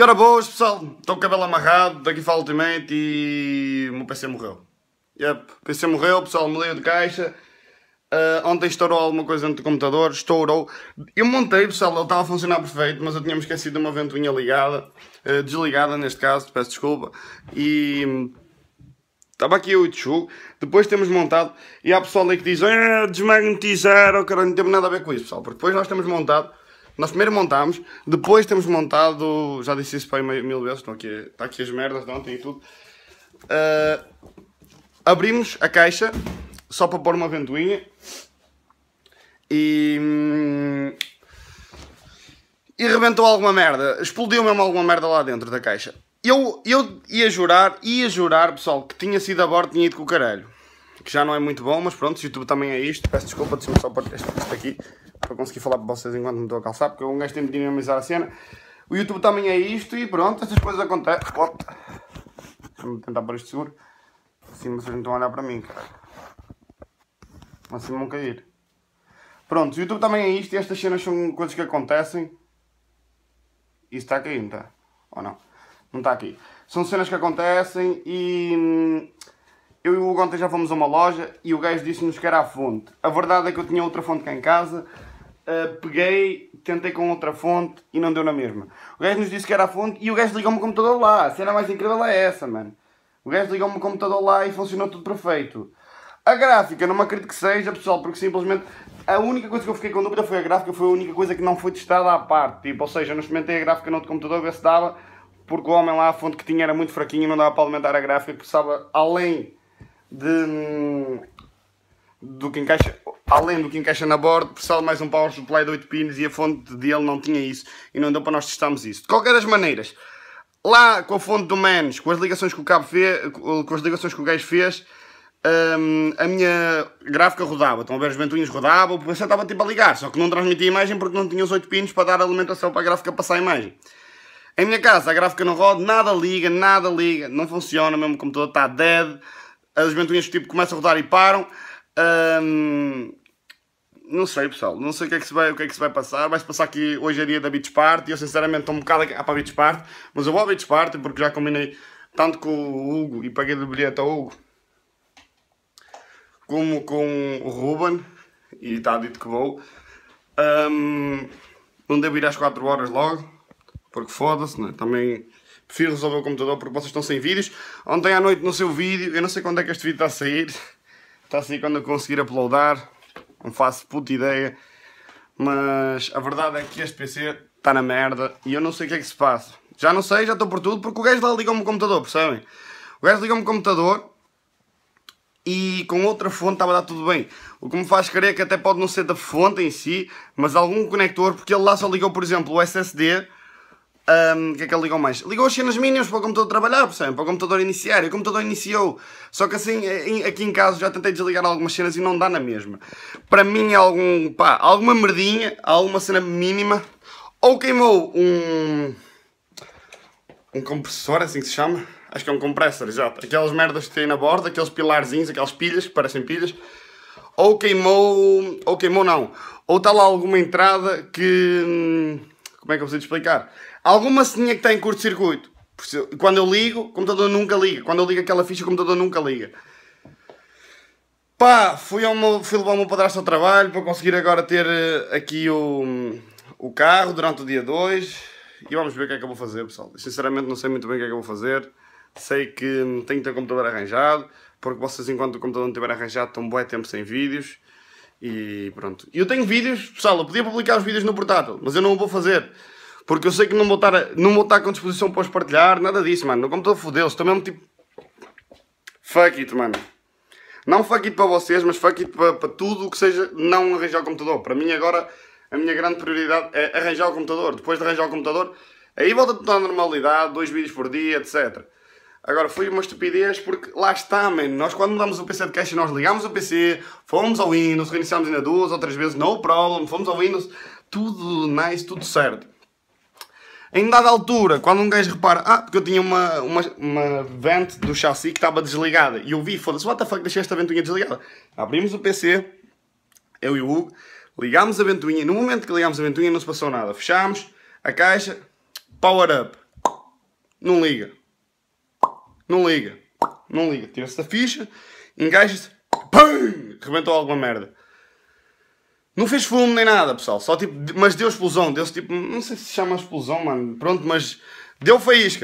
E ora boas pessoal, estou com o cabelo amarrado, daqui fala Ultimate e o meu PC morreu. Yep, PC morreu, pessoal, mudei de caixa. Uh, ontem estourou alguma coisa no computador, estourou. Eu montei, pessoal, ele estava a funcionar perfeito, mas eu tinha esquecido de uma ventoinha ligada, uh, desligada neste caso, peço desculpa. E estava hum, aqui o Tchu, depois temos montado, e há pessoal aí que diz, ah, desmagnetizar, oh, caralho, não temos nada a ver com isso, pessoal, porque depois nós temos montado nós primeiro montámos, depois temos montado, já disse isso para aí mil vezes, estão aqui, está é, aqui as merdas de ontem e tudo. Uh, abrimos a caixa só para pôr uma ventoinha e. E rebentou alguma merda, explodiu mesmo alguma merda lá dentro da caixa. Eu, eu ia jurar, ia jurar, pessoal, que tinha sido a bordo, tinha ido com o caralho. Que já não é muito bom, mas pronto, o YouTube também é isto. Peço desculpa, de ser só para este, este aqui para conseguir falar para vocês enquanto me estou a calçar, porque um gajo tem de dinamizar a cena. O YouTube também é isto e pronto, essas coisas acontecem. Deixa-me tentar pôr isto seguro. Assim vocês não estão a olhar para mim, cara. Assim vão cair. Pronto, o YouTube também é isto e estas cenas são coisas que acontecem. Isso está aqui, não está? Ou não? Não está aqui. São cenas que acontecem e... Hum, eu e o Gonta já fomos a uma loja e o gajo disse-nos que era a fonte. A verdade é que eu tinha outra fonte cá em casa ah, peguei, tentei com outra fonte e não deu na mesma. O gajo nos disse que era a fonte e o gajo ligou-me o computador lá. A cena mais incrível é essa, mano. O gajo ligou-me o computador lá e funcionou tudo perfeito. A gráfica, não me acredito que seja, pessoal, porque simplesmente a única coisa que eu fiquei com dúvida foi a gráfica, foi a única coisa que não foi testada à parte. Tipo, ou seja, não experimentei a gráfica no outro computador, ver se dava, porque o homem lá, a fonte que tinha era muito fraquinho, não dava para alimentar a gráfica, que além de, hum, do que encaixa Além do que encaixa na board, precisava mais um power supply de 8 pinos e a fonte dele não tinha isso. E não deu para nós testarmos isso. De qualquer das maneiras, lá com a fonte do Manos, com as ligações que o cabo fez, com as ligações que o gajo fez, um, a minha gráfica rodava. Estão a ver, os ventoinhos rodavam, o PC estava tipo a ligar, só que não transmitia imagem porque não tinha os 8 pinos para dar alimentação para a gráfica passar a imagem. Em minha casa, a gráfica não roda, nada liga, nada liga, não funciona, mesmo o computador está dead, as ventoinhas tipo começam a rodar e param. Um, não sei, pessoal. Não sei o que é que se vai, o que é que se vai passar. Vai-se passar aqui hoje é dia da Beach Party. Eu, sinceramente, estou um bocado a para a Beach Party. Mas eu vou à Beach Party porque já combinei tanto com o Hugo e paguei de bilhete ao Hugo como com o Ruben. E está dito que vou. Um, não devo ir às 4 horas logo. Porque foda-se, né? Também prefiro resolver o computador porque vocês estão sem vídeos. Ontem à noite no seu vídeo, eu não sei quando é que este vídeo está a sair. Está a sair quando eu conseguir uploadar não faço puta ideia. Mas a verdade é que este PC está na merda e eu não sei o que é que se passa. Já não sei, já estou por tudo, porque o gajo lá ligou-me o computador, percebem? O gajo ligou-me o computador e com outra fonte estava a dar tudo bem. O que me faz crer que até pode não ser da fonte em si, mas algum conector, porque ele lá só ligou, por exemplo, o SSD um, que é que ele ligou mais? Ligou as cenas mínimas para o computador trabalhar, percebem? Para o computador iniciar. E o computador iniciou. Só que assim, eh, aqui em casa já tentei desligar algumas cenas e não dá na mesma. Para mim é algum, pá, alguma merdinha, alguma cena mínima. Ou queimou um. um compressor, assim que se chama. Acho que é um compressor, exato. Aquelas merdas que tem na borda, aqueles pilarzinhos, aquelas pilhas que parecem pilhas. Ou queimou. Ou queimou, não. Ou está lá alguma entrada que. Hum, como é que eu preciso explicar? Alguma senha que está em curto-circuito. Quando eu ligo, o computador nunca liga. Quando eu ligo aquela ficha, o computador nunca liga. Pá, fui, ao meu, fui levar o meu padrasto ao trabalho para conseguir agora ter eh, aqui o, o carro durante o dia 2. E vamos ver o que é que eu vou fazer, pessoal. Sinceramente, não sei muito bem o que é que eu vou fazer. Sei que hum, tenho que ter o computador arranjado, porque vocês, enquanto o computador não estiver arranjado, estão um bom tempo sem vídeos. E pronto. Eu tenho vídeos, pessoal, eu podia publicar os vídeos no portátil, mas eu não o vou fazer. Porque eu sei que não vou estar, não vou estar com disposição para os partilhar, nada disso, mano. No computador fodeu-se, estou mesmo tipo. Fuck it, mano. Não fuck it para vocês, mas fuck it para, para tudo o que seja não arranjar o computador. Para mim agora a minha grande prioridade é arranjar o computador. Depois de arranjar o computador, aí volta tudo à normalidade, dois vídeos por dia, etc. Agora foi uma estupidez porque lá está, man. Nós quando mudamos o PC de caixa, nós ligámos o PC, fomos ao Windows, reiniciámos ainda duas ou três vezes, no problem, fomos ao Windows, tudo nice, tudo certo. Em dada altura, quando um gajo repara, ah, porque eu tinha uma, uma, uma vent do chassi que estava desligada e eu vi, foda-se, what the fuck, deixei esta ventoinha desligada. Abrimos o PC, eu e o Hugo, ligámos a ventoinha. No momento que ligámos a ventoinha, não se passou nada. Fechámos a caixa, power up. Não liga. Não liga. Não liga. Tira-se da ficha, engaixa-se, pum! Rebentou alguma merda. Não fez fumo nem nada, pessoal. Só tipo. Mas deu explosão. Deu-se tipo. Não sei se chama explosão, mano. Pronto, mas. Deu faísca.